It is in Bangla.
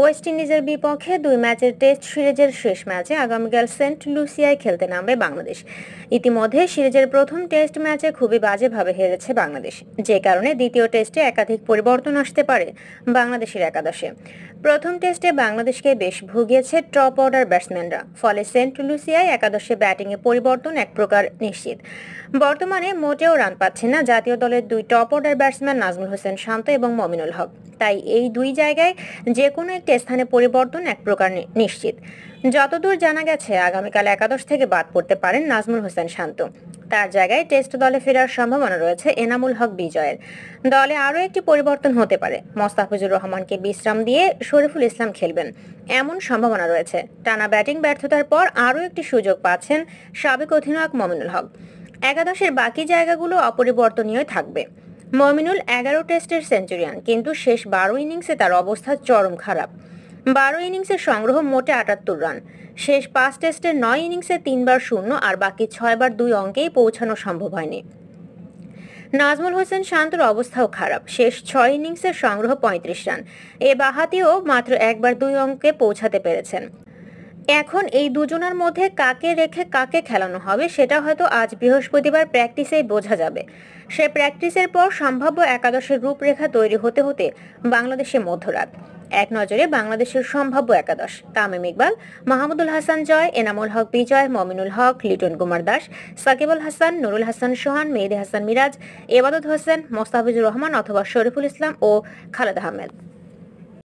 ওয়েস্ট ইন্ডিজের বিপক্ষে দুই ম্যাচের টেস্ট সিরিজের শেষ ম্যাচে আগামীকাল সেন্ট লুসিয়ায় খেলতে নামবে বাংলাদেশ ইতিমধ্যে সিরিজের প্রথম টেস্ট ম্যাচে খুবই বাজেভাবে হেরেছে বাংলাদেশ যে কারণে দ্বিতীয় টেস্টে একাধিক পরিবর্তন আসতে পারে বাংলাদেশের একাদশে প্রথম টেস্টে বাংলাদেশকে বেশ ভুগিয়েছে টপ অর্ডার ব্যাটসম্যানরা ফলে সেন্ট লুসিয়ায় একাদশে ব্যাটিংয়ে পরিবর্তন এক প্রকার নিশ্চিত বর্তমানে মোটেও রান পাচ্ছে না জাতীয় দলের দুই top order batsman Najmul Hossain Shanto এবং মমিনুল হক তাই এই দুই জায়গায় যে কোনো একটি স্থানে পরিবর্তন এক প্রকার নিশ্চিত যতদূর জানা গেছে আগামীকাল একাদশ থেকে বাদ পড়তে পারেন নাজমুল হোসেন শান্ত তার জায়গায় টেস্ট দলে ফেরার সম্ভাবনা রয়েছে এনামুল হক বিজয়ের দলে আরও একটি পরিবর্তন হতে পারে মোস্তাফিজুর রহমানকে বিশ্রাম দিয়ে শরীফুল ইসলাম খেলবেন এমন সম্ভাবনা রয়েছে টানা ব্যাটিং ব্যর্থতার পর আরও একটি সুযোগ পাচ্ছেন সাবেক অধিনায়ক মমিনুল হক একাদশের বাকি জায়গাগুলো অপরিবর্তনীয় থাকবে মমিনুল এগারো টেস্টের সেঞ্চুরিয়ান কিন্তু শেষ বারো ইনিংসে তার অবস্থা চরম খারাপ বারো ইনিংসের সংগ্রহ মোটে আটাত্তর রান শেষ পাঁচ টেস্টে নয় ইনিংসে তিনবার শূন্য আর বাকি ছয়বার দুই অঙ্কেই পৌঁছানো সম্ভব হয়নি নাজমুল হোসেন শান্তর অবস্থাও খারাপ শেষ ছয় ইনিংসের সংগ্রহ পঁয়ত্রিশ রান এ বাহাতিও মাত্র একবার দুই অঙ্কে পৌঁছাতে পেরেছেন এখন এই দুজনের মধ্যে কাকে রেখে কাকে খেলানো হবে সেটা হয়তো আজ বৃহস্পতিবার প্র্যাকটিসেই বোঝা যাবে সে প্র্যাকটিসের পর সম্ভাব্য একাদশের রূপরেখা তৈরি হতে হতে বাংলাদেশে মধ্যরাত এক নজরে বাংলাদেশের সম্ভাব্য একাদশ তামিম ইকবাল মাহমুদুল হাসান জয় এনামুল হক বিজয় মমিনুল হক লিটন কুমার দাস সাকিবুল হাসান নুরুল হাসান সোহান মেহেদি হাসান মিরাজ এবাদত হোসেন মোস্তাফিজুর রহমান অথবা শরীফুল ইসলাম ও খালেদ আহমেদ